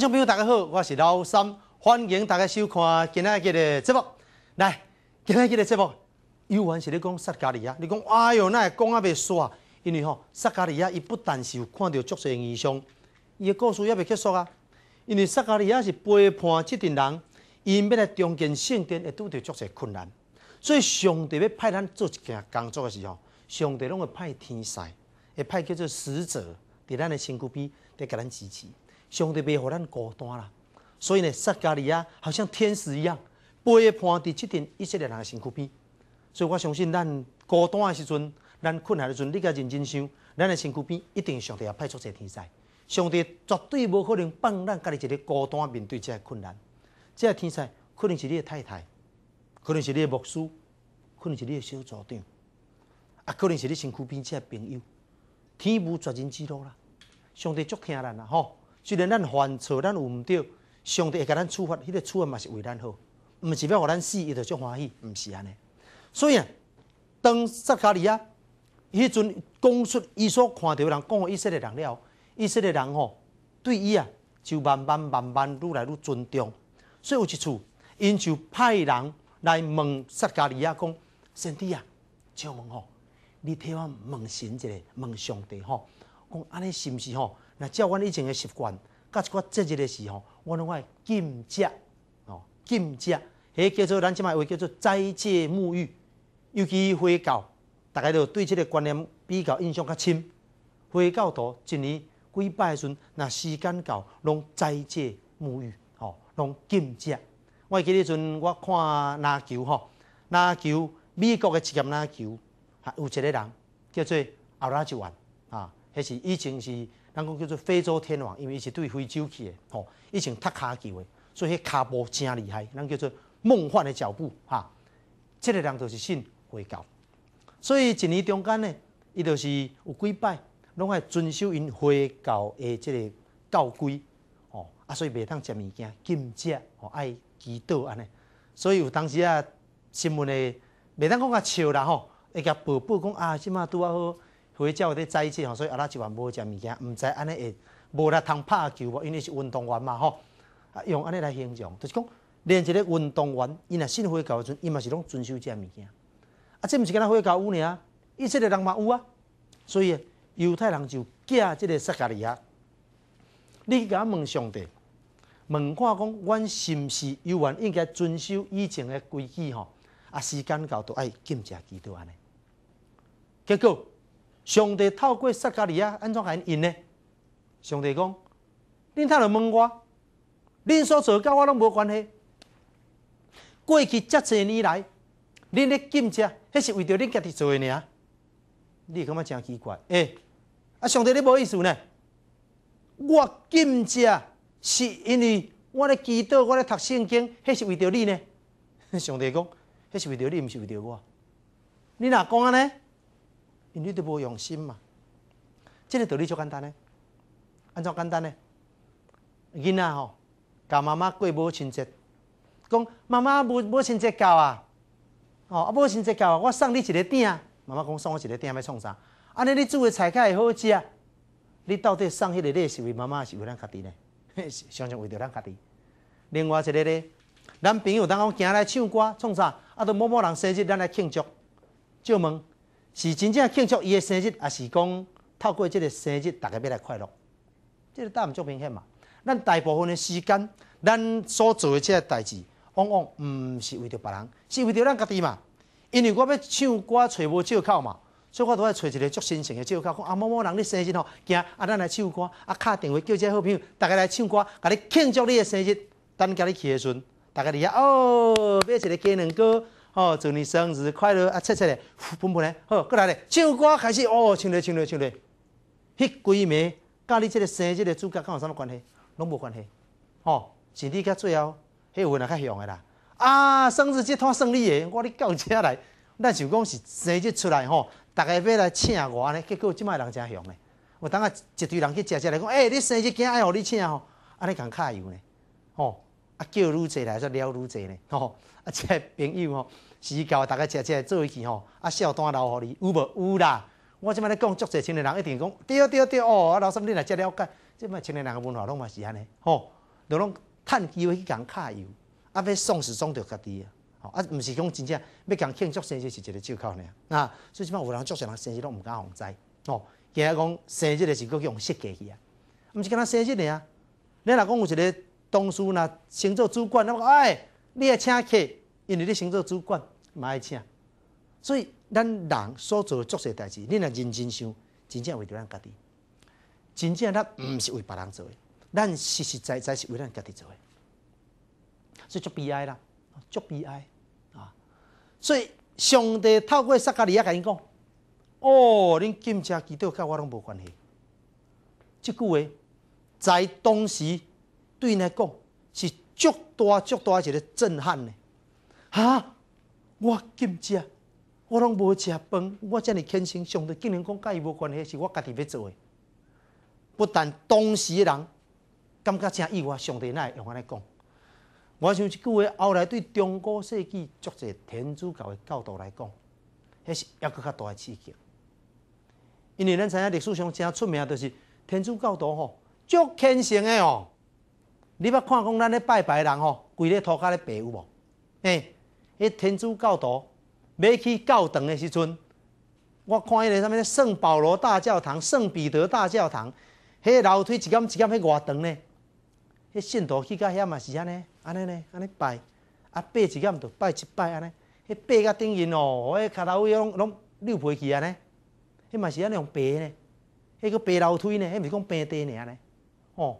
听众朋友，大家好，我是老三，欢迎大家收看今仔日的节目。来，今仔日的节目，有还是在讲萨加利亚？你讲，哎呦，那讲啊，别煞。因为吼，萨加利亚伊不但是有看到足些异象，伊的故事也未结束啊。因为萨加利亚是背叛即阵人，伊要来中间圣殿会拄到足些困难，所以上帝要派咱做一件工作的时候，上帝拢会派天使，会派叫做使者，伫咱的身躯边来给咱支持。上帝袂互咱孤单啦，所以呢，撒加利亚好像天使一样，背叛伫即阵一些人诶身躯边。所以我相信，咱孤单诶时阵，咱困难诶时阵，你甲认真想，咱诶身躯边一定上帝也派出一个天使。上帝绝对无可能放咱家己一个孤单面对即个困难。即个天使可能是你诶太太，可能是你诶牧师，可能是你诶小组长，啊，可能是你身躯边即个朋友。天无绝人之路啦，上帝足疼咱啦吼！虽然咱犯错，咱有毋对，上帝会甲咱处罚。迄个处罚嘛是为咱好，毋是要互咱死，伊就足欢喜，毋是安尼。所以啊，当撒加利亚迄阵讲出伊所看到人、讲伊说的人了，伊说的人吼，对伊啊就慢慢慢慢愈来愈尊重。所以有一处，因就派人来问撒加利亚讲：“先子啊，借问吼，你替我问神一下，问上帝吼，讲安尼是毋是吼？”那照阮以前的习惯，甲一寡节日的时候，我拢爱禁食哦，禁食，迄叫做咱即卖话叫做斋戒沐浴。尤其回教，大家都对即个观念比较印象较深。回教徒一年几拜时，那时间到，拢斋戒沐浴哦，拢禁食。我记得迄阵，我看篮球吼，篮球美国的职业篮球，啊，有一个人叫做奥拉吉万啊，迄是以前是。人讲叫做非洲天王，因为伊是对非洲去的，吼，伊前踢骹球的，所以迄骹步真厉害，人叫做梦幻的脚步，哈，即个人就是信回教，所以一年中间呢，伊就是有几摆拢爱遵守因回教的即个教规，吼，啊，所以袂当食物件，禁食，吼，爱祈祷安尼，所以有当时啊新闻的，袂当讲较笑啦吼，会甲报报讲啊，即满拄啊好。会叫的灾事吼，所以阿拉就话无遮物件，毋知安尼会无力通拍球无，因为是运动员嘛吼。啊，用安尼来形容，就是讲，连一个运动员，伊若信会教阵，伊嘛是拢遵守遮物件。啊，这毋是敢若佛教有呢啊，伊即个人嘛有啊。所以犹太人就寄即个撒加利亚。你甲问上帝，问看讲，阮是毋是犹原应该遵守以前的规矩吼？啊，时间到都爱敬谢基督安尼。结果。上帝透过撒加利亚安怎还因呢？上帝讲，恁太来问我，恁所做甲我拢无关系。过去遮侪年来，恁咧禁食，迄是为着恁家己做呢汝你感觉真奇怪，诶，啊！上帝你无意思呢？我禁食是因为我咧祈祷，我咧读圣经，迄是为着你呢。上帝讲，迄是为着你，毋是为着我。你若讲安尼？因为你都无用心嘛，即个道理就简单嘞，安怎简单嘞，囡仔吼，甲妈妈过母亲节，讲妈妈母母亲节到啊，哦，母亲节到啊，我送你一个饼，妈妈讲送我一个饼要创啥？安尼你煮的菜粿会好吃汝你到底送迄个礼是为妈妈，是为咱家己 是常常为着咱家己。另外一个咧，男朋友当讲行来唱歌，创啥？啊，都某某人生日，咱来庆祝，借问。是真正庆祝伊的生日，啊是讲透过即个生日，大家要来快乐，即个答案足明显嘛。咱大部分的时间，咱所做的即个代志，往往毋是为着别人，是为着咱家己嘛。因为我要唱歌，找无借口嘛，所以我都爱找一个足心情的借口。讲啊某某人你生日吼，惊啊咱来唱歌，啊敲电话叫一个好朋友，大家来唱歌，甲你庆祝你的生日。等家你去的时阵，大家伫遐哦，买一个鸡卵糕。哦，祝你生日快乐！啊，切切嘞，噗噗噗嘞，好，过来嘞，唱歌开始哦，唱嘞，唱嘞，唱嘞。迄几暝，甲你即个生日个主角甲有啥物关系？拢无关系。哦，是你较最后，有话人较响的啦。啊，生日即趟胜利诶，我咧到遮来，咱想讲是生日出来吼，逐个要来请我呢。结果即摆人诚响的，我等下一堆人去食食来讲，诶，你生日惊爱互你请吼，安尼共卡油呢？哦。啊，叫愈济来还是聊如呢。吼，啊，即个朋友吼，是交大家食食做一起吼，啊，小单留互你，有无？有啦！我即摆咧讲，足侪青年人一定讲，对对对，哦，老师你来遮了解，即摆青年人的文化拢嘛是安尼，吼，都拢趁机会去人卡油，啊，要送是送得家己啊，啊，毋是讲真正要共庆祝生日是一个借口呢，啊，最起码有人祝生日，生日拢毋敢互知，吼，今在讲生日的是够叫用设计去啊，毋是讲生日的啊，你若讲有一个。同事呢，升做主管，哎，你也请客，因为你升做主管，嘛爱请。所以咱人所做足些代志，你若认真想，真正为着咱家己，真正咱毋是为别人做的，咱实实在在是为咱家己做的。所以足悲哀啦，足悲哀啊！所以上帝透过撒加利亚甲因讲，哦，恁今次基督甲我拢无关系，即句话在当时。对伊来讲是足大足大一个震撼呢。哈，我今朝我拢无食饭，我遮尔虔诚，上帝竟然讲甲伊无关系，是我家己要做诶。不但当时的人感觉诚意外，上帝哪会用安尼讲。我想一句话，后来对中国世纪足侪天主教的教导来讲，迄是犹阁较大诶刺激。因为咱知影历史上正出名就是天主教导吼，足虔诚诶哦。你捌看讲，咱咧拜拜人吼，跪咧涂跤咧爬有无？嘿，迄天主教徒，要去教堂诶时阵，我看迄个啥物咧，圣保罗大教堂、圣彼得大教堂，迄楼梯一间一间，迄偌长咧。迄信徒去到遐嘛是安尼，安尼咧，安尼拜，啊拜一间就拜一拜安尼。迄拜甲顶面哦，迄骹头位拢拢溜皮去安尼。迄嘛是安尼用爬咧，迄个爬楼梯咧，迄毋是讲拜地安咧，哦。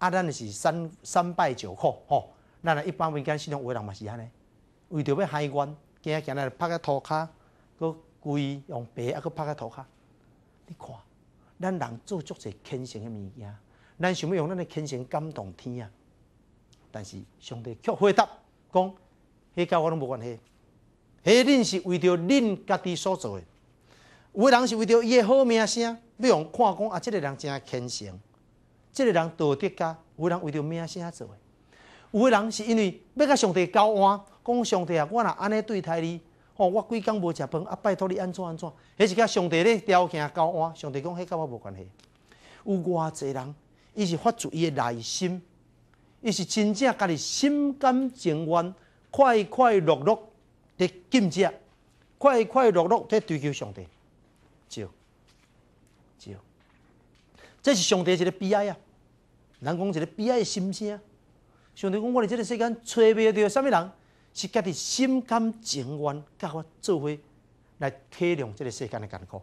啊，咱就是三三拜九叩，吼！咱一般民间信仰，有人嘛是安尼，为着要海关，今日今日拍个涂骹，搁跪用白啊，搁拍个涂骹。你看，咱人做足侪虔诚嘅物件，咱想要用咱嘅虔诚感动天啊！但是上帝却回答讲：，迄甲我拢无关系，迄恁是为着恁家己所做嘅。有人是为着伊嘅好名声，要用看讲啊，即个人真虔诚。即个人道德家，有人为着名声做；，有的人是因为要甲上帝交换，讲上帝啊，我若安尼对待你，哦，我几工无食饭，啊，拜托你安怎安怎？迄是甲上帝咧条件交换，上帝讲迄甲我无关系。有外侪人，伊是发自伊的内心，伊是真正家己心甘情愿、快快乐乐的进食，快快乐乐伫追求上帝，就。这是上帝一个悲哀啊！人讲一个悲哀的心声。上帝讲，我伫这个世间找袂到什么人是家己心甘情愿甲我做伙来体谅这个世间的艰苦。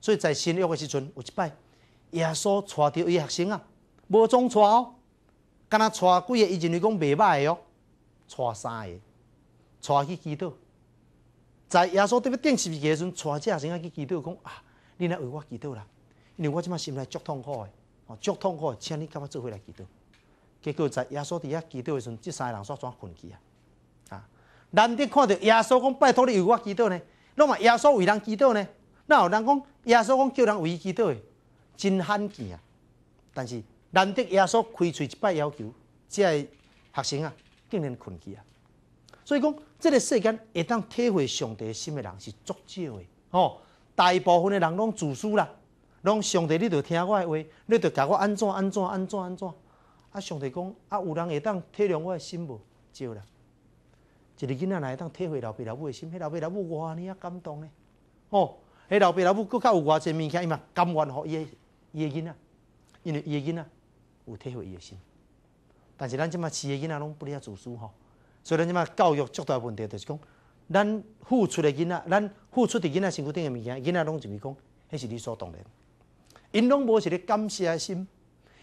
所以在新约的时阵，有一摆，耶稣带著伊学生啊，无装带哦，敢若带几个以前来讲袂歹的哦，带三个，带去祈祷。在耶稣特别定十字架的时阵，带几个学生去祈祷，讲啊，你来为我祈祷啦。我即晚心内足痛苦的哦足痛苦！请你甲我做伙来祈祷。结果在耶稣伫遐祈祷时阵，即三人煞轉困去啊！啊，难得看到耶稣讲拜托你为我祈祷呢？那么耶稣为人祈祷呢？那有人讲耶稣讲叫人为伊祈祷的真罕见啊！但是难得耶稣开嘴一摆要求，即个学生啊，竟然困去啊！所以讲，即个世间会当体会上帝心的人是足少的哦，大部分的人拢自私啦。拢，上帝，你着听我的话，你着甲我安怎安怎安怎安怎。啊，上帝讲啊，有人会当体谅我的心无？少啦，一个囡仔来当体会老爸老母的心，迄老爸老母偌尼啊感动呢。哦，迄老爸老母佫较有偌济物件，伊嘛甘愿互伊伊的囡仔，因为伊的囡仔有体会伊的心。但是咱即马饲的囡仔拢不哩啊自私吼，所以咱即马教育足大问题就是讲，咱付出的囡仔，咱付出伫囡仔身躯顶的物件，囡仔拢就咪讲迄是理所当然。因拢无一个感谢心，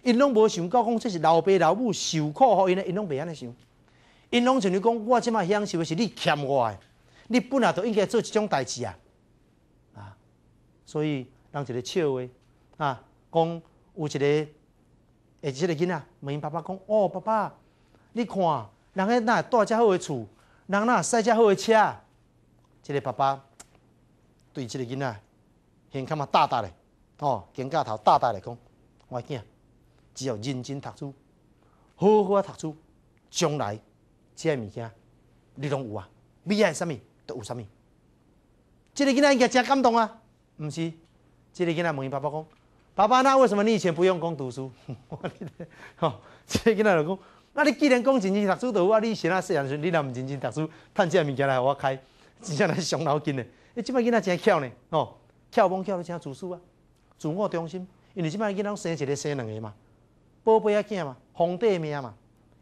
因拢无想到讲，这是老爸老母受苦互因的，因拢袂安尼想，因拢就咧讲，我即马享受是你欠我的，你本来就应该做即种代志啊，啊，所以人一个笑话啊，讲有一个，一个囡仔问因爸爸讲，哦，爸爸，你看，人家那住遮好的厝，人那驶遮好的车，这个爸爸对即个囡仔现看嘛大大咧。”哦，蒋介头大大来讲，我囝只要认真读书，好好啊读书，将来即个物件你拢有啊。未来啥物都有啥物。即个囡仔应该真感动啊！毋是？即个囡仔问伊爸爸讲：“爸爸那为什么你以前不用功读书？” 哦，即个囡仔就讲：“那你既然讲认真读书就好啊，你以啊细汉时你若毋认真读书，趁即个物件来互我开，真正来伤脑筋的。你即摆囡仔真巧呢，哦，巧蒙巧来真自私啊！”自我中心，因为即摆囡仔生一个生两个嘛，宝贝仔囝嘛，皇帝命嘛，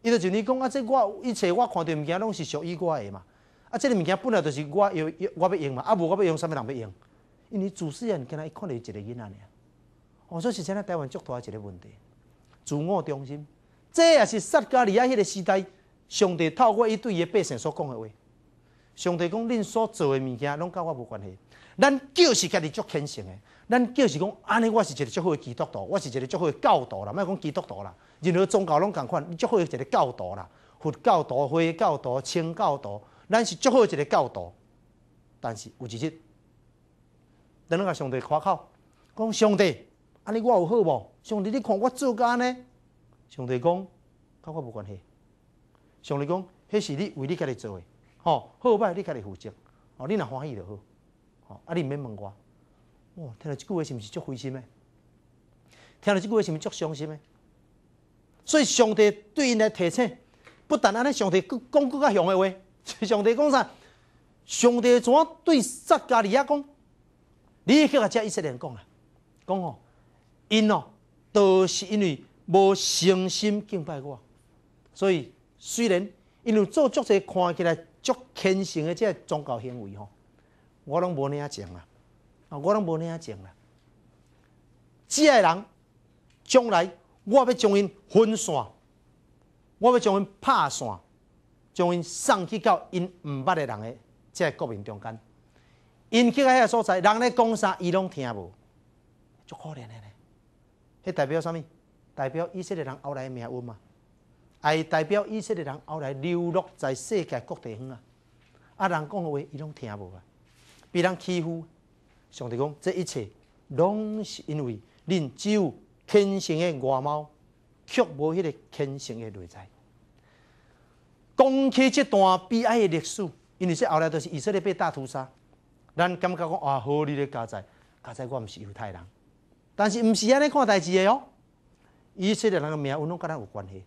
伊为就你讲啊，即我一切我看到物件拢是属于我诶嘛，啊，即个物件本来就是我要我要用嘛，啊无我要用，啥物人要用？因为主事人今仔伊看到一个囡仔尔，我说是啥啊，台湾足大一个问题，自我中心，这也是撒加利亚迄个时代上帝透过伊对伊百姓所讲的话，上帝讲恁所做诶物件拢甲我无关系，咱叫是家己足虔诚诶。咱叫是讲，安尼，我是一个足好的基督徒，我是一个足好的教导啦，莫讲基督徒啦，任何宗教拢共款，你好好一个教导啦，佛教徒、佛教导、清教导，咱是足好一个教导。但是有一日，等你阿上帝开口，讲上帝，安尼我有好无？上帝，你看我做安尼，上帝讲，甲我无关系。上帝讲，迄是你为你家己做诶，吼，好歹你家己负责，哦，你若欢喜就好，吼，啊，你毋免问我。哇！听到这句话是毋是足灰心诶？听到这句话是毋是足伤心诶？所以上帝对因来提醒，不但安尼，上帝讲更较凶诶话。上帝讲啥？上帝怎对撒加利亚讲？你去甲遮以色列讲啊？讲吼，因哦都是因为无诚心敬拜我，所以虽然因有做足些看起来足虔诚诶这宗教行为吼，我拢无那样讲啊。啊，我拢无领证啦！即个人将来，我要将因分散，我要将因拍散，将因送去到因毋捌的人即个国民中间。因去个所在，人咧讲啥，伊拢听无，足可怜咧咧。迄代表啥物？代表以色列人后来的来运嘛？也代表以色列人后来流落在世界各地方啊！啊，人讲话伊拢听无啊，被人欺负。上帝讲，这一切拢是因为你只有天性的外貌，却无迄个天性的内在。讲起这段悲哀的历史，因为说后来都是以色列被大屠杀，咱感觉讲啊，好你的加载，加载我毋是犹太人，但是毋是安尼看代志的哦。以色列人的命，运拢甲咱有关系。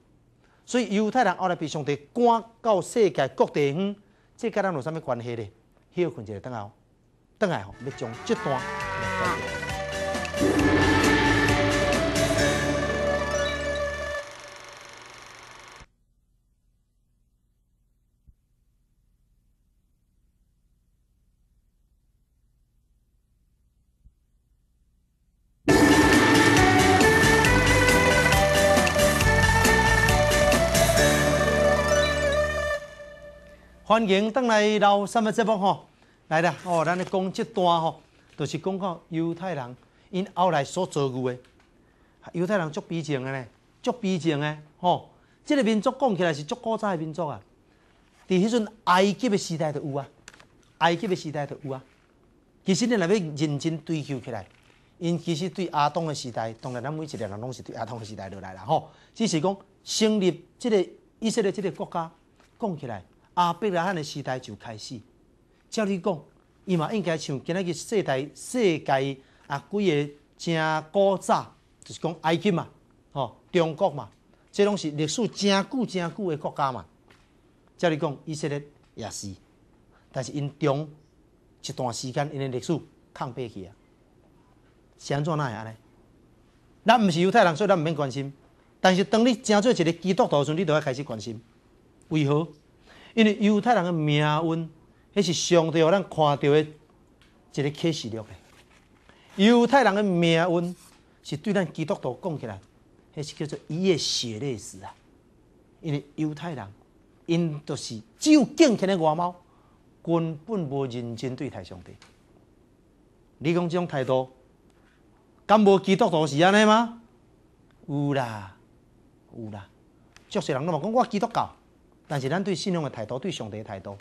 所以犹太人后来被上帝赶到世界各地，这甲咱有啥物关系咧？休困一下，等档邓爱红要将这段来解歡迎登嚟到新聞節目嗬。来啦！哦，咱咧讲这段吼，就是讲到犹太人因后来所造就的犹太人足悲情的咧，足悲情的吼。即个民族讲起来是足古早的民族啊，伫迄阵埃及的时代就有啊，埃及的时代就有啊。其实你若要认真追求起来，因其实对阿东的时代，当然咱每一个人拢是对阿东的时代落来啦吼。只是讲成立即个以色列即个国家，讲起来阿伯拉罕的时代就开始。照理讲，伊嘛应该像今仔日世代、世界啊几个真古早，就是讲埃及嘛，吼中国嘛，这拢是历史真久真久的国家嘛。照理讲，伊色列也是，但是因中一段时间因的历史抗背去啊。是怎那哪安尼？咱毋是犹太人，所以咱毋免关心。但是当你真做一个基督徒时，你就要开始关心。为何？因为犹太人的命运。那是帝对咱看到的一个 case 犹太人的命运是对咱基督徒讲起来，迄是叫做伊夜血泪史啊。因为犹太人因都是只有敬虔的外貌，根本无认真对待上帝。你讲即种态度，敢无基督徒是安尼吗？有啦，有啦。足少人拢讲我基督教，但是咱对信仰的态度，对上帝的态度。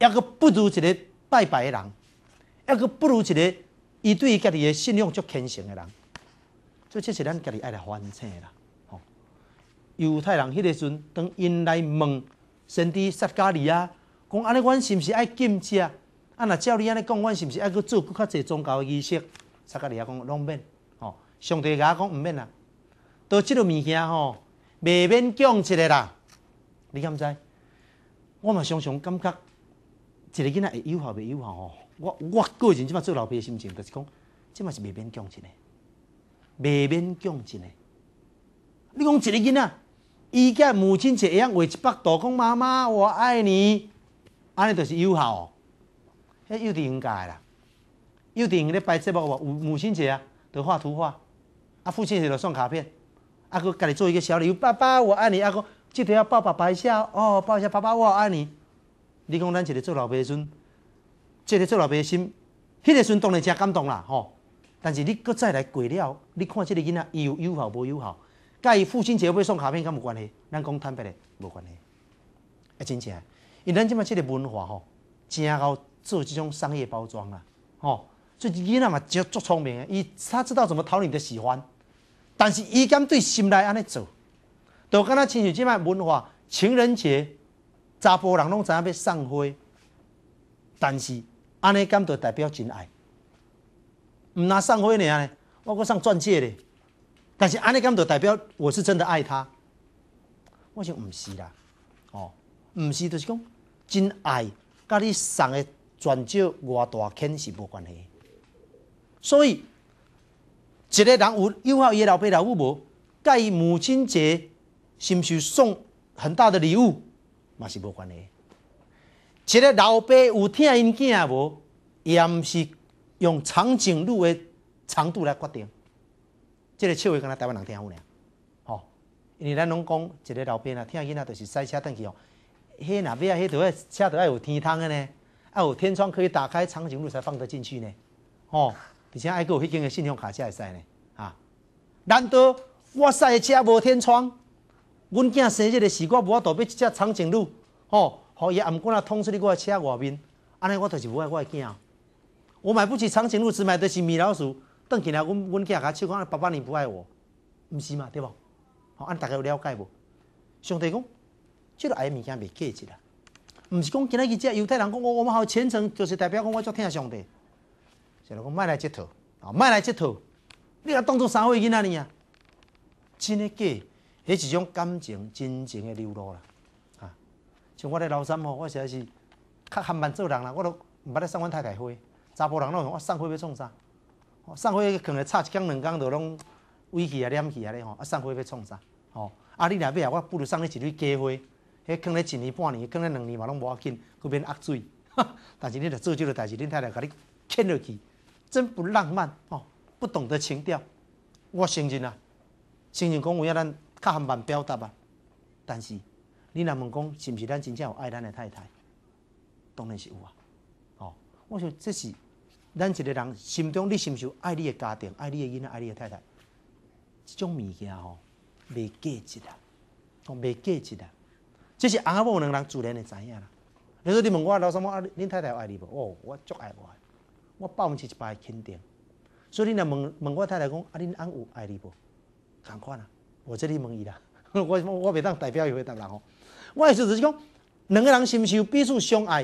一个不如一个拜拜的人，一个不如一个，伊对家己的信仰足虔诚的人，所以这是咱家己爱来反省啦。吼，犹太人迄个阵，当因来问神，伫撒加利亚，讲安尼，阮是毋是爱禁食？啊？啊，那照你安尼讲，阮是毋是爱去做更较济宗教的仪式？撒加利亚讲拢免，吼，上帝甲我讲毋免啦。到即个物件吼，未免讲一个啦。你敢知？我嘛常常感觉。一个囡仔会友好袂友好吼，我我个人即马做老爸的心情，就是讲，即马是袂免强真诶，袂免强真诶。你讲一个囡仔，伊甲母亲节一样画一幅图，讲妈妈我爱你，安尼就是友效哦。迄幼稚园教诶啦，幼稚园咧摆节目，无，母亲节啊，得画图画，啊父亲节就送卡片，啊佫家己做一个小礼物，爸爸我爱你，啊佫即条要抱爸爸一下，哦抱一下，爸爸我爱你。你讲咱一个做老爸的时阵，一个做老爸的心，迄个时阵当然真感动啦，吼！但是你搁再来过了，你看这个囡仔有友好无友好，甲伊父亲节要送卡片，敢无关系。咱讲坦白的，无关系。啊，真正，因咱即摆即个文化吼，真好做即种商业包装啦，吼！所以囡仔嘛足足聪明，伊他知道怎么讨你的喜欢，但是伊敢对心内安尼做，都敢若亲像即卖文化情人节。查甫人拢知影要送花，但是安尼感到代表真爱，毋拿送花呢？我阁送钻戒咧。但是安尼感到代表我是真的爱他，我想毋是啦。哦，毋是就是讲真爱，甲你送的钻石偌大圈是无关系。所以，一个人有物有伊的老、爸老母无，甲伊母亲节是毋是送很大的礼物？嘛是无关系。一个老爸有听音囝无，也毋是用长颈鹿的长度来决定。即个笑话敢若台湾人听有呢？哦，因为咱拢讲一个老爸啊，听囝仔就是塞车等去哦。嘿哪，不啊，迄倒车倒爱有天窗的呢？爱有天窗可以打开，长颈鹿才放得进去呢。哦，而且爱有迄间嘅信用卡才会使呢。啊，难道我塞车无天窗？阮囝生日的时，我无法度避一只长颈鹿，吼，互伊暗唔管阿通出去我阿车外面，安尼我就是无爱，我会囝。我买不起长颈鹿，只买的是米老鼠。等起来，阮阮囝阿笑讲，爸爸你不爱我，毋是嘛，对不？好，安大家有了解无？上帝讲，即个爱物件袂过节啦，毋是讲今仔日只犹太人讲，我我们好虔诚，就是代表讲我做听上帝。上帝讲，莫来这套，啊，莫来这套，你甲当做啥伟人仔呢啊？真诶假？迄是一种感情真情的流露啦，啊，像我咧老三吼，我实在是较含慢做人啦，我都毋捌咧送阮太太花，查甫人拢我送花要创啥？送花可能差一工两工就拢委起啊、蔫起啊咧吼，啊送花要创啥？吼，啊你若买啊，我不如送你一朵假花，迄放咧一年半年，放咧两年嘛拢无要紧，去免压水，但是你着做即个代志，恁太太甲你牵落去，真不浪漫哦，不懂得情调，我承认啦，承认讲有影咱。较含慢表达啊，但是你若问讲，是毋是咱真正有爱咱的太太，当然是有啊。哦，我想这是咱一个人心中，你是毋是有爱你的家庭、爱你的囡仔、爱你的太太？即种物件吼，未过值啊，吼，未过值啊。这是阿某两个人自然会知影啦。你说你问我，老师啊？恁太太有爱你无？哦，我足爱我，我百分之百肯定。所以你若问问我太太讲，啊，恁翁有爱你无？共款啊！我这里问伊啦，我我袂当代表伊回答人哦。我意思就是讲，两个人心胸彼此相爱，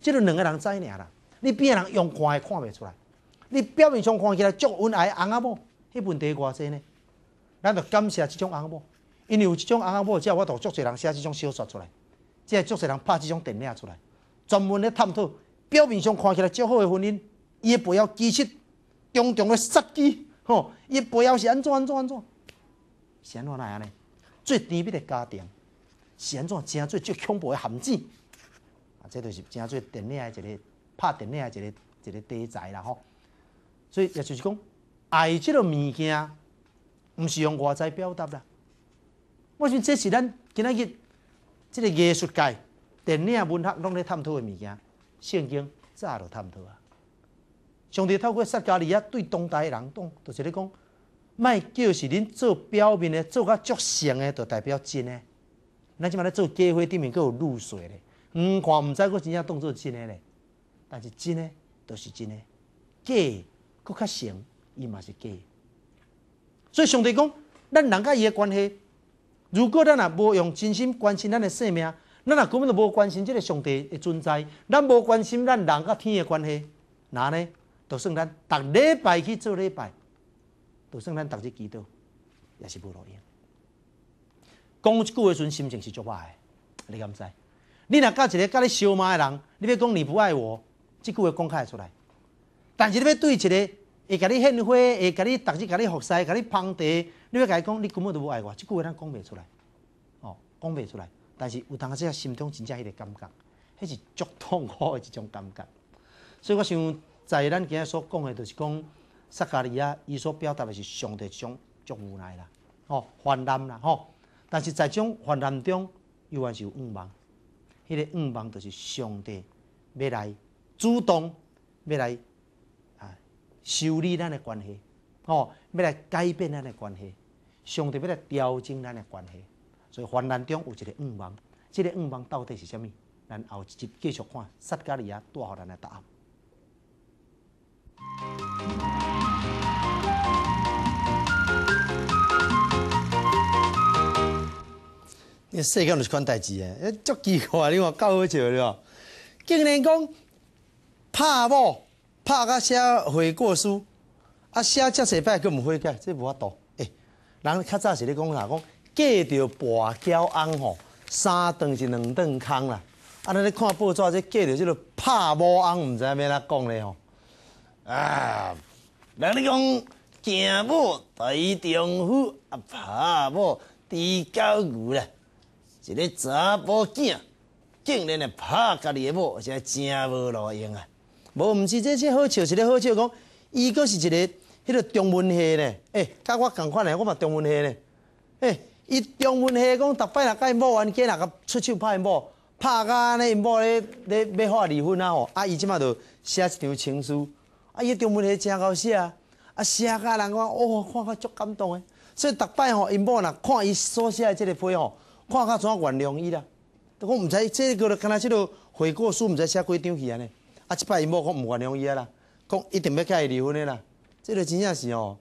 即著两个人知尔啦。你变人用看也看未出来，你表面上看起来足恩爱，昂阿某，迄问题偌济呢？咱著感谢即种昂阿某，因为有即种昂阿某，才法度足侪人写即种小说出来，才有足侪人拍即种电影出来，专门咧探讨表面上看起来足好诶婚姻，也背后其实重重诶杀机，吼，也背后是安怎安怎安怎。是安怎来安尼？最甜蜜的家庭，是安怎正最最恐怖的陷阱。啊，这就是正最电的一个拍电的一个一个题材啦吼。所以也就是讲，爱即个物件，毋是用外在表达啦。我想这是咱今仔日，即个艺术界、电影文学拢咧探讨的物件，圣经，早著探讨啊。上帝透过撒加利亚对当代的人，讲，就是咧讲。卖叫是恁做表面的，做甲足像的，就代表真呢。咱即马咧做假货，顶面佫有露水嘞。嗯，看毋知佫真正当做真的咧。但是真呢都是真的，假佫较像，伊嘛是假。所以上帝讲，咱人甲伊的关系，如果咱若无用真心关心咱的性命，咱若根本就无关心即个上帝的存在，咱无关心咱人甲天的关系，那呢，就算咱逐礼拜去做礼拜。就算咱逐日祈祷，也是无路用。讲一句话时，心情是足坏的。你敢知？你若教一个甲你相骂的人，你要讲你不爱我，这句话讲开出来。但是你要对一个会给你献花、会给你逐日、给你服侍、给你捧地，你要甲伊讲你根本就无爱我，这句话咱讲袂出来。哦，讲袂出来。但是有当下这个心中真正迄个感觉，那是足痛苦的一种感觉。所以我想，在咱今仔所讲的，就是讲。撒加利亚，伊所表达的是上帝一种觉悟来啦，吼，患难啦，吼，但是在种患难中，又还是有五望。迄个五望就是上帝要来主动要来啊修理咱的关系，吼，要来改变咱的关系，上帝要来调整咱的关系，所以患难中有一个五王，这个五望到底是虾么？咱后一集继续看撒加利亚带予咱的答案。你世间就是看代志诶，足奇怪，你看够好笑了。竟然讲拍某拍甲写悔过书，啊写遮些摆佫毋悔改，这无法度诶。人较早时咧讲啥讲，嫁着跋筊翁吼，三顿是两顿空啦。啊，咱咧看报纸，这嫁着即个拍某翁，毋知要安怎讲咧吼。啊，人咧讲敬某对丈夫，啊拍某猪狗牛啦。一个查甫囝，竟然来拍家己的某，是真无路用啊！无，毋是这些好笑，一个好笑讲，伊个是一个迄个中文系呢。诶，甲我共款诶，我嘛中文系呢。诶，伊中文系讲，逐摆若甲伊某冤家，若甲出手拍因某，拍甲安尼因某咧咧要好离婚啊！哦，啊，伊即马就写一张情书，啊，伊中文系真够写，啊，写甲人讲，哦，看看足感动诶，所以逐摆吼，因某若看伊所写诶即个批吼。看看怎原谅伊啦？讲毋知这个了，刚才即个悔过书毋知写几张去安尼。啊，即摆伊某讲毋原谅伊啊啦，讲一定要甲伊离婚的啦。即个真正是哦，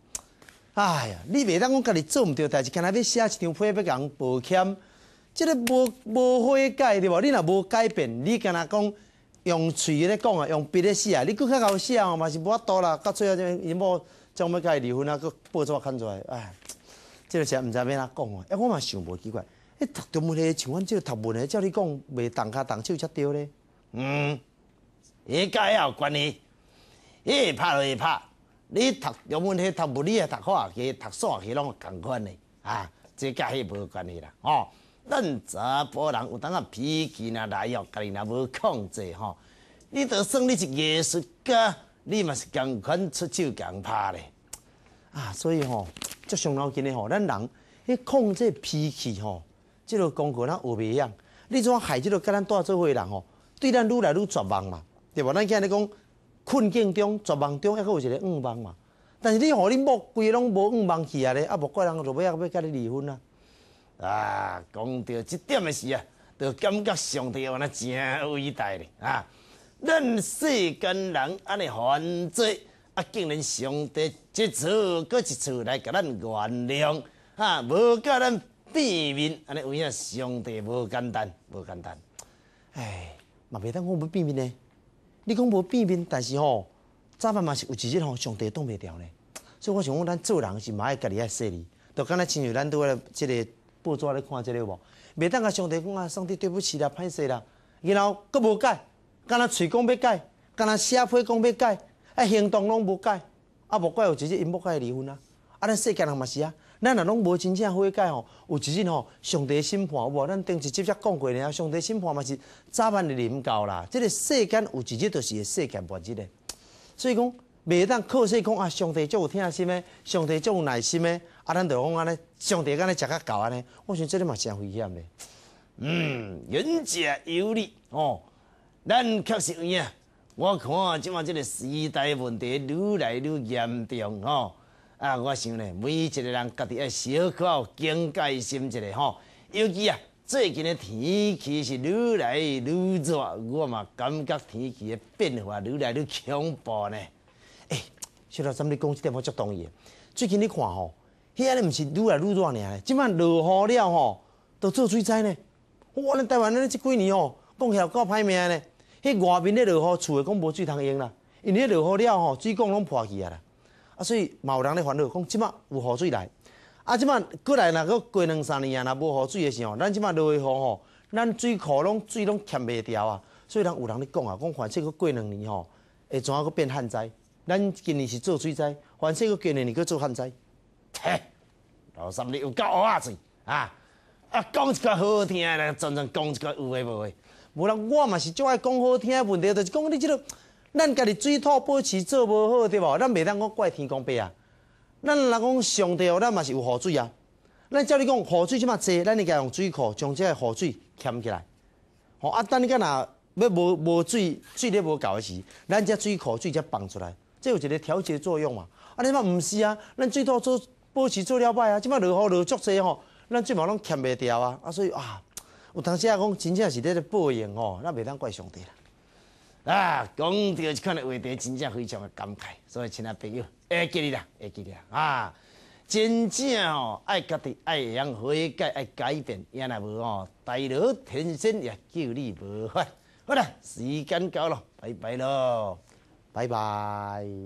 哎呀，你袂当讲家己做毋对，代志，刚才要写一张批要甲人抱歉。即个无无悔改对无，你若无改变，你敢若讲用嘴咧讲啊，用笔咧写啊，你较加写笑嘛是无法度啦。到最后这伊某将要甲伊离婚啊，佫报纸看出来，哎，即个真毋知要安怎讲啊？哎，我嘛想无奇怪。迄读中文诶，像阮个读文诶，照你讲，袂动骹动手才对咧。嗯，伊家也有关系。会拍就会拍，你读中文的读物理诶，读化学，去读数，去拢共款的啊，这甲迄无关系啦。哦，咱查甫人有当啊脾气呐，来哦，家己若无控制吼。你就算你是艺术家，你嘛是共款出手共拍咧。啊，所以吼，最上脑筋的吼，咱人迄控制脾气吼。即个公婆那无比一样，你种害即个甲咱大伙诶人吼，对咱愈来愈绝望嘛，对无？咱今日讲困境中绝望中，抑阁有一个希望嘛。但是你互你莫规拢无希望去啊咧，啊！无怪人做尾要要甲你离婚啊！啊，讲到即点诶时啊，就感觉上帝原来真伟大咧啊！咱世间人安尼犯罪，啊，竟然上帝一次搁一次来甲咱原谅啊，无甲咱。变面，安尼有影上帝无简单，无简单，哎，嘛袂当讲无变面呢？你讲无变面，但是吼，早晚嘛是有一日吼，上帝挡袂牢呢？所以我想讲咱做人是嘛爱家己爱说哩，就敢若亲像咱拄在即个报纸咧看即个无？袂当甲上帝讲啊，上帝对不起啦，歹势啦，然后佫无改，敢若喙讲要改，敢若写批讲要改，啊行动拢无改，啊无怪有一日因甲伊离婚啊？啊咱世间人嘛是啊。咱若拢无真正化解吼，有一日吼上帝审判，有无？咱顶一集才讲过尔，上帝审判嘛是早晚会临到啦。即个世间有一日都是会世界末日诶。所以讲未当靠说讲啊，上帝足有耐心诶，上帝足有耐心诶，啊咱就讲安尼，上帝安尼食较够安尼，我想即个嘛真危险诶。嗯，仁者有理哦，咱确实有影。我看即马即个时代问题愈来愈严重吼。啊，我想咧，每一个人家己要小可有警戒心一个吼。尤其啊，最近的天气是愈来愈热，我嘛感觉天气的变化愈来愈恐怖呢。诶，小老三，你讲即点，我足同意。最近你看吼，遐个毋是愈来愈热呢？即摆落雨了吼，都做水灾呢。我咧台湾咧，即几年吼，起来够歹命咧。迄外面咧落雨，厝个讲无水通用啦，因遐落雨了吼，水管拢破去啊啦。啊，所以嘛有人咧烦恼，讲即马有雨水来，啊，即马过来，若阁过两三年啊，若无雨水诶时候，咱即马落雨雨吼，咱水库拢水拢欠袂调啊，所以人有人咧讲啊，讲反正佫过两年吼，会怎啊佫变旱灾？咱今年是做水灾，反正佫过两年佫做旱灾。老三你有够蚵仔钱啊？啊，讲一个好听嘞，真正讲一个有诶无诶，无人我嘛是就爱讲好听，问题就是讲你即落。咱家己水土保持做无好对无，咱袂当讲怪天公伯啊。咱若讲上帝，咱嘛是有雨水啊。咱照你讲雨水即满济，咱应家用水库将即个雨水填起来。吼啊，等你干若要无无水，水咧无够的时，咱只水库水才放出来，即有一个调节作用嘛。啊，你嘛毋是啊，咱水土做保持做了歹啊，即满落雨落足济吼，咱即满拢填袂掉啊。啊，所以啊，有当时啊讲真正是咧咧抱怨咱袂当怪上帝。啦。啊，讲到即款的话题，真正非常的感慨。所以，亲爱朋友，记你啦，下集啦啊！真正哦，爱家己，爱养活改，爱改变，也那无哦，大乐天生也叫你无坏。好了，时间到咯，拜拜咯，拜拜。